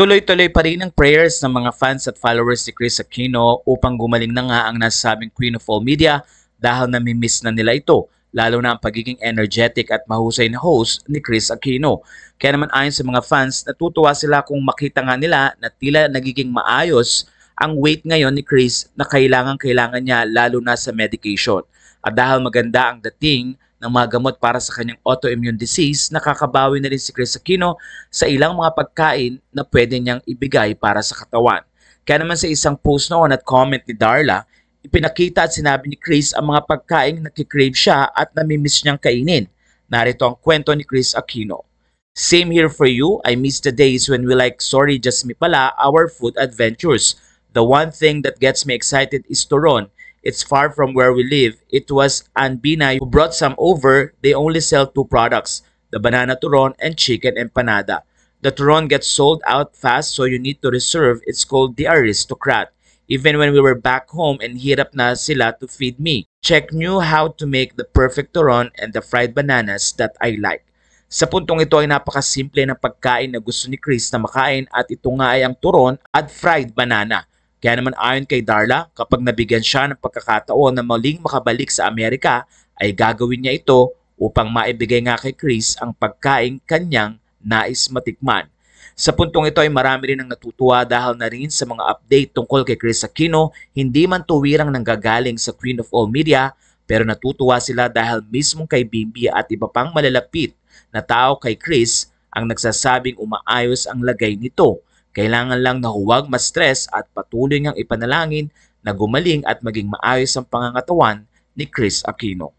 Tuloy-tuloy pa rin ang prayers ng mga fans at followers ni Chris Aquino upang gumaling na nga ang nasabing Queen of All Media dahil namimiss na nila ito, lalo na ang pagiging energetic at mahusay na host ni Chris Aquino. Kaya naman ayon sa mga fans, natutuwa sila kung makita nga nila na tila nagiging maayos ang weight ngayon ni Chris na kailangan-kailangan niya lalo na sa medication. At dahil maganda ang dating ng mga gamot para sa kanyang autoimmune disease, nakakabawi na rin si Chris Aquino sa ilang mga pagkain na pwede niyang ibigay para sa katawan. Kaya naman sa isang post noon at comment ni Darla, ipinakita at sinabi ni Chris ang mga pagkain na nakikrave siya at namimiss niyang kainin. Narito ang kwento ni Chris Aquino. Same here for you. I miss the days when we like, sorry just me pala, our food adventures. The one thing that gets me excited is turon. It's far from where we live. It was Anbinay who brought some over. They only sell two products, the banana turon and chicken empanada. The turon gets sold out fast so you need to reserve. It's called the aristocrat. Even when we were back home and hirap na sila to feed me. Check knew how to make the perfect turon and the fried bananas that I like. Sa puntong ito ay napakasimple ng pagkain na gusto ni Chris na makain at ito nga ay ang turon at fried banana. Kaya naman ayon kay Darla, kapag nabigyan siya ng pagkakataon na maling makabalik sa Amerika, ay gagawin niya ito upang maibigay nga kay Chris ang pagkain kanyang nais matikman. Sa puntong ito ay marami rin ang natutuwa dahil na rin sa mga update tungkol kay Chris Aquino, hindi man tuwirang nanggagaling sa Queen of All Media, pero natutuwa sila dahil mismong kay Bimbi at iba pang malalapit na tao kay Chris ang nagsasabing umaayos ang lagay nito kailangan lang na huwag ma-stress at patuloy ngang ipanalangin na gumaling at maging maayos ang pangangatawan ni Chris Aquino.